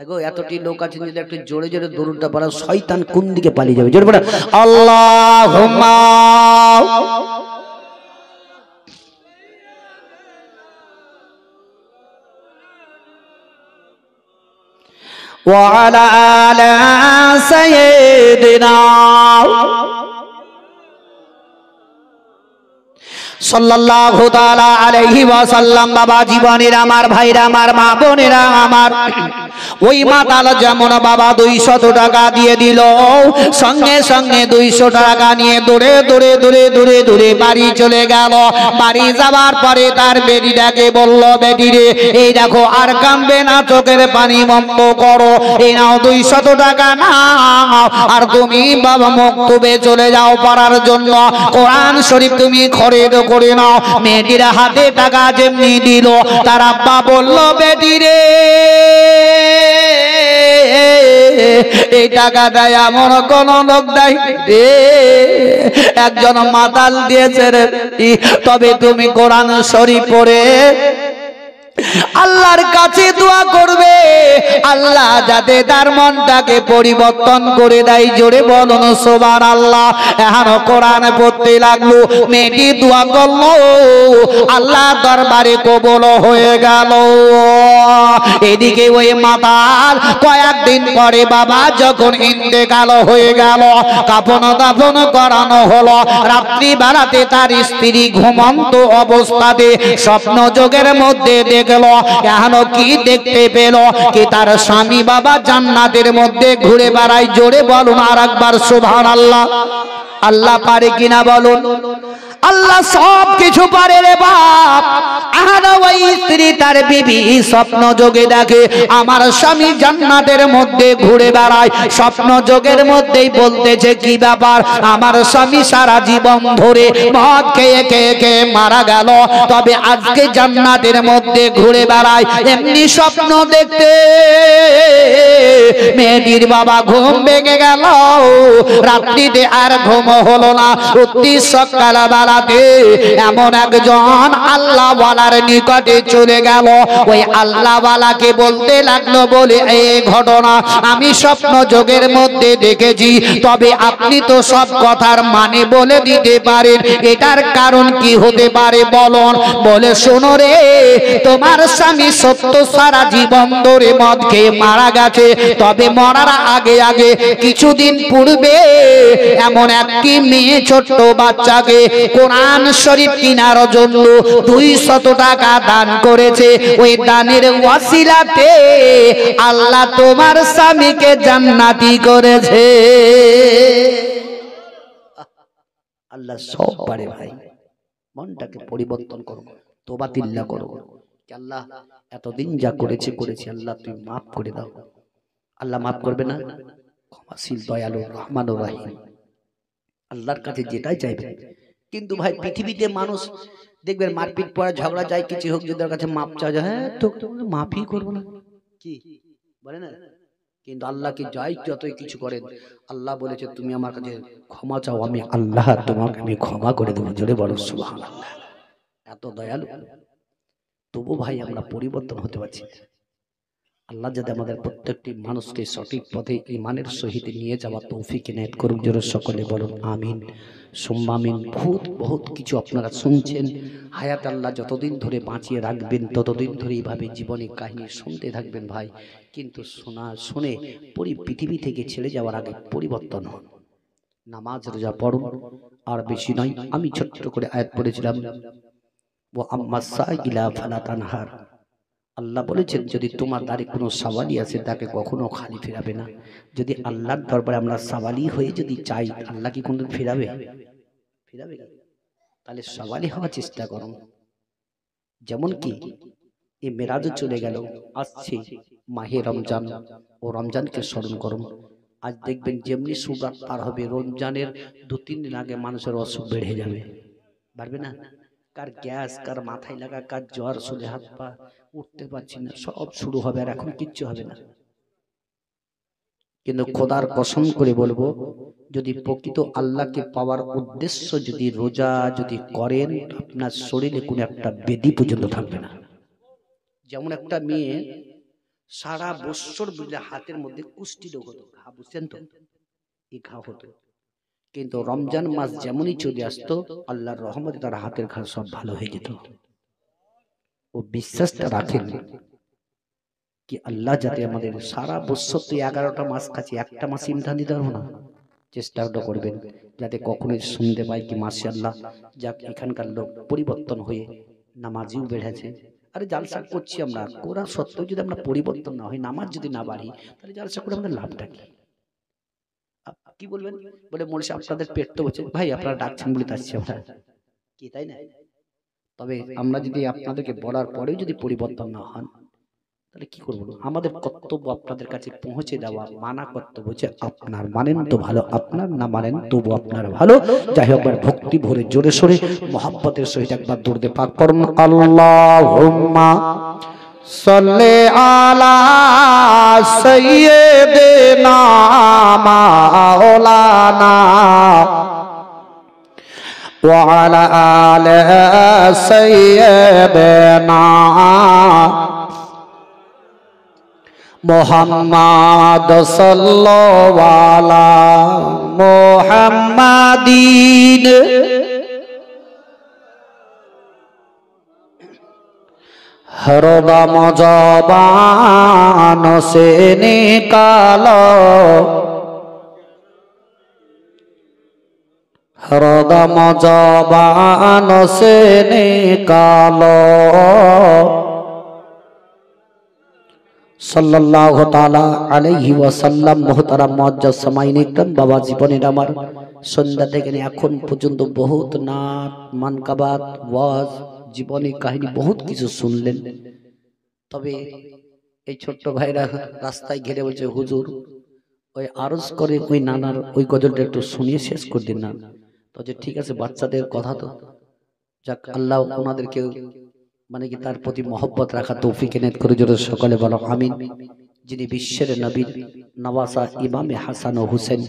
আগো এতটি লোক আছে যদি একটু জোরে জোরে দৌড়টা পড়া শয়তান কোন দিকে পালিয়ে যাবে জোরে পড়া আল্লাহ وعلى آل سيدنا বাবা জীবনের আমার ভাইরা আমার মা বোনেরা আমার ওই মাতাল যেমন বাবা দুইশত টাকা দিয়ে দিল সঙ্গে সঙ্গে দুইশো টাকা নিয়ে দূরে দূরে দূরে দূরে দূরে বাড়ি চলে গেল বাড়ি যাবার পরে তার বেটিটাকে বলল বেটি রে এই দেখো আর কামবে না চোখের পানি বন্ধ করো এই নাও দুইশত টাকা না আর তুমি বাবা মুখ চলে যাও পড়ার জন্য কোরআন শরীফ তুমি খরে করে নাও মেয়েটির হাতে টাকা যেমনি দিল তার আব্বা বলল বেটি রে এই টাকাটা এমন কোন লোক দেয় রে একজন মাতাল দিয়েছে রে তবে তুমি কোরআন শরীফ পড়ে আল্লাহর কাছে দোয়া করবে আল্লাহ যাতে তার মনটাকে পরিবর্তন করে দেয় জোরে বলুন সোবার আল্লাহ এখন কোরআন পড়তে লাগলো মেয়েটি দোয়া করলো আল্লাহ দরবারে কবল হয়ে গেল এদিকে ওই কয়েকদিন পরে বাবা যখন ইন্তেকাল হয়ে গেল কাপন দাপন করানো হলো রাত্রিবেলাতে তার স্ত্রী ঘুমন্ত অবস্থাতে স্বপ্ন যোগের মধ্যে গেল এখনো কি দেখতে পেল কি তার স্বামী বাবা জান্নাতের মধ্যে ঘুরে বেড়ায় জোরে বলুন আর একবার সোভান আল্লাহ আল্লাহ পারে কিনা বলুন আল্লাহ সব কিছু পারে রে বাপ আহারা ওই স্ত্রী তার বিবি স্বপ্ন যোগে দেখে আমার স্বামী জান্নাতের মধ্যে ঘুরে বেড়ায় স্বপ্ন যোগের মধ্যেই বলতেছে কি ব্যাপার আমার স্বামী সারা জীবন ধরে মদ খেয়ে খেয়ে খেয়ে মারা গেল তবে আজকে জান্নাতের মধ্যে ঘুরে বেড়ায় এমনি স্বপ্ন দেখতে মেয়েটির বাবা ঘুম ভেঙে গেল রাত্রিতে আর ঘুম হলো না প্রতি সকালবেলা রাতে এমন একজন আল্লাহ বালার নিকটে চলে গেল ওই আল্লাহ বালাকে বলতে লাগলো বলে এই ঘটনা আমি স্বপ্ন যোগের মধ্যে দেখেছি তবে আপনি তো সব কথার মানে বলে দিতে পারেন এটার কারণ কি হতে পারে বলন বলে শোনো রে তোমার স্বামী সত্য সারা জীবন ধরে মদ খেয়ে মারা গেছে তবে মরার আগে আগে কিছুদিন পূর্বে এমন একটি মেয়ে ছোট্ট বাচ্চাকে কোরআন শরীফ কেনার জন্য দুই শত টাকা দান করেছে ওই দানের ওয়াসিলাতে আল্লাহ তোমার স্বামীকে জান্নাতি করেছে আল্লাহ সব পারে ভাই মনটাকে পরিবর্তন করো তোবা তিল্লা করো আল্লাহ এতদিন যা করেছে করেছি আল্লাহ তুমি মাফ করে দাও আল্লাহ মাফ করবে না ক্ষমাশীল দয়ালু রহমান রাহিম আল্লাহর কাছে যেটাই চাইবে কিন্তু ভাই পৃথিবীতে মানুষ দেখবেন মারপিট পড়া ঝগড়া যায় কিছু হোক যদি কাছে মাপ চাওয়া যায় হ্যাঁ তো মাফি করবো না কি বলে না কিন্তু আল্লাহকে যাই যতই কিছু করেন আল্লাহ বলেছে তুমি আমার কাছে ক্ষমা চাও আমি আল্লাহ তোমাকে আমি ক্ষমা করে দেবো জোরে বলো সুবহানাল্লাহ এত দয়ালু তবু ভাই আমরা পরিবর্তন হতে পারছি আল্লাহ যাতে আমাদের প্রত্যেকটি মানুষকে সঠিক পথে ইমানের সহিত নিয়ে যাওয়া তৌফিক নেট করুন যেন সকলে বলুন আমিন সোম্মামিন বহুত বহুত কিছু আপনারা শুনছেন হায়াত আল্লাহ যতদিন ধরে বাঁচিয়ে রাখবেন ততদিন ধরে এইভাবে জীবনে কাহিনী শুনতে থাকবেন ভাই কিন্তু শোনা শুনে পরি পৃথিবী থেকে ছেড়ে যাওয়ার আগে পরিবর্তন হন নামাজ রোজা পড়ুন আর বেশি নয় আমি ছোট্ট করে আয়াত পড়েছিলাম ও আম্মা সাইলা ফালা তানহার আল্লাহ বলেছেন যদি তোমার দ্বারে কোনো সাওয়ালি আছে তাকে কখনো খালি ফেরাবে না যদি আল্লাহর দরবারে আমরা সাওয়ালি হয়ে যদি চাই আল্লাহ কি কোনদিন ফেরাবে ফেরাবে তাহলে সাওয়ালি হওয়ার চেষ্টা করো যেমন কি এই মেরাজও চলে গেল আসছে মাহে রমজান ও রমজানকে স্মরণ করুন আজ দেখবেন যেমনি সুরাত পার হবে রমজানের দু তিন দিন আগে মানুষের অসুখ বেড়ে যাবে বাড়বে না কার গ্যাস কার মাথায় লাগা কার জ্বর চলে হাত পা উঠতে পারছি না সব শুরু হবে আর এখন কিচ্ছু হবে না কিন্তু খোদার কসম করে বলবো যদি প্রকৃত আল্লাহকে পাওয়ার উদ্দেশ্য যদি রোজা যদি করেন আপনার শরীরে কোনো একটা বেদি পর্যন্ত থাকবে না যেমন একটা মেয়ে সারা বছর বুঝলে হাতের মধ্যে কুষ্টি রোগ হতো ঘা বুঝছেন তো এই ঘা হতো কিন্তু রমজান মাস যেমনই চলে আসতো আল্লাহর রহমতে তার হাতের ঘা সব ভালো হয়ে যেত ও বিশ্বাসটা রাখেন কি আল্লাহ যাতে আমাদের সারা বছর তো এগারোটা মাস কাছে একটা মাস ইমধান দিতে পারবো না চেষ্টাটা করবেন যাতে কখনোই শুনতে পাই কি মাসে আল্লাহ যাক এখানকার লোক পরিবর্তন হয়ে নামাজিও বেড়েছে আরে জালসা করছি আমরা করা সত্ত্বেও যদি আমরা পরিবর্তন না হয় নামাজ যদি না বাড়ি তাহলে জালসা করে আমাদের লাভটা কি কি বলবেন বলে মনে আপনাদের পেট তো বলছে ভাই আপনারা ডাকছেন বলে তাচ্ছি আমরা কি তাই না তবে আমরা যদি আপনাদেরকে বলার পরেও যদি পরিবর্তন না হন তাহলে কি করবো আমাদের কর্তব্য আপনাদের কাছে পৌঁছে দেওয়া মানা কর্তব্য যে আপনার মানেন তো ভালো আপনার না মানেন তবু আপনার ভালো যাই হোক একবার ভক্তি ভরে জোরে সরে মহাব্বতের সহিত একবার দৌড়তে পাক করুন আল্লাহ সলে আলা সৈয়দ মাওলানা وعلى آل سيدنا محمد صلى الله على محمد رضا জবান সে নিকালো হরদম জবান সে নিকালো বাবা জীবনের আমার সন্ধ্যা থেকে এখন পর্যন্ত বহুত ওয়াজ জীবনী কাহিনী বহুত কিছু শুনলেন তবে এই ছোট্ট ভাইরা রাস্তায় ঘিরে বলছে হুজুর ওই আরজ করে ওই নানার ওই গজলটা একটু শুনিয়ে শেষ করে দিন না তো যে ঠিক আছে বাচ্চাদের কথা তো যাক আল্লাহ ওনাদেরকে মানে কি মানে তার প্রতি মহব্বত রাখা তৌফিক এনে করে জোরে সকালে বলো আমিন যিনি বিশ্বের নবীর নওয়াসা ইমামে হাসান ও হুসেন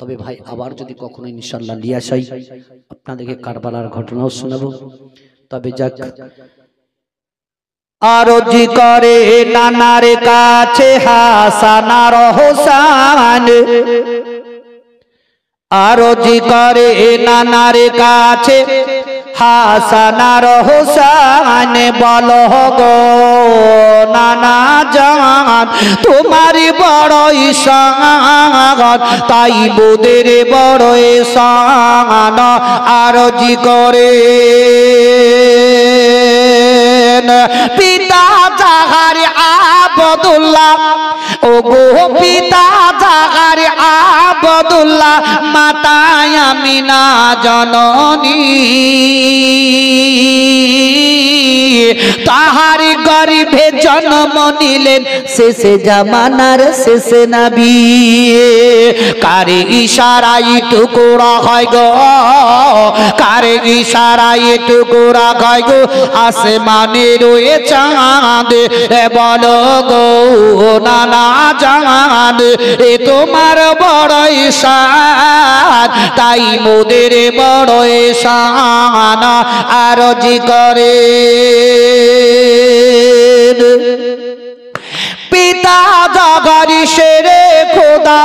তবে ভাই আবার যদি কখনো ইনশাল্লাহ নিয়ে আসাই আপনাদেরকে কারবালার ঘটনাও শোনাবো তবে যাক আরজি করে নানার কাছে হাসানা হোসান আরজি করে নানার কাছে হাসানা হোসান বল গো নানা জান তোমারই বড় ইসান তাই বোদের বড় ইসান আরজি করে পিতা চাহারে আবদুল্লাহ ও গো পিতা জাগার আবদুল্লাহ মাতায় আমি না জননী তাহার গরিবে জন্ম নিলেন শেষে জামানার শেষে নাবি কারে ইশারাই টুকুরা হয় গো কারে ইশারাই টুকুরা হয় গো মানে রয়ে চাঁদ বল গো নানা জাহান এ তোমার বড়ই সান তাই মোদের বড়ই সান জি করে পিতা জগরিশের খোদা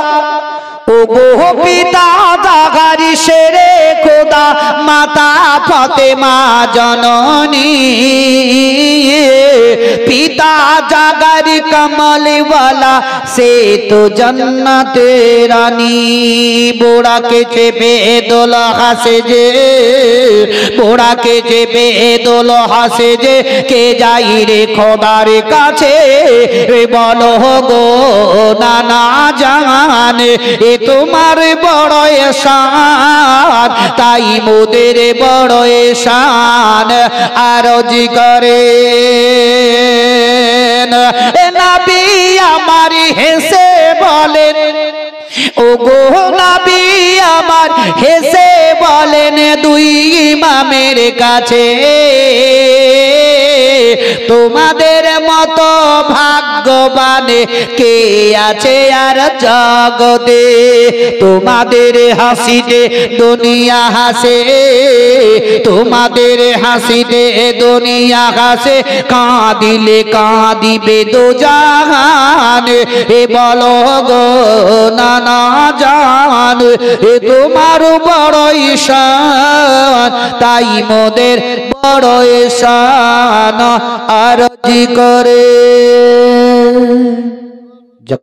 ও গোহ পিতা জগরিশের খোদা মাতা মা জননী পিতা জাগারি কমলি বালা সে তো জন্নত রানী বোড়া কে চেপে দোল হাসে যে বোড়া কে চেপে দোল হাসে যে কে যাই রে খোদার কাছে বল গো নানা জানে এ তোমার বড় এসান তাই মোদের বড় এসান আর জি করে নাবি আমার হেসে বলেন ও গো নাবি আমার হেসে গেলেন দুই ইমামের কাছে তোমাদের মতো ভাগ্যবানে কে আছে আর জগতে তোমাদের হাসিতে দুনিয়া হাসে তোমাদের হাসিতে দুনিয়া হাসে কাঁদিলে কাঁদিবে দু জাহানে এ বল গো নানা জান এ তোমার বড় ঈশা জান তাই মোদের বড় এসান আরজি করে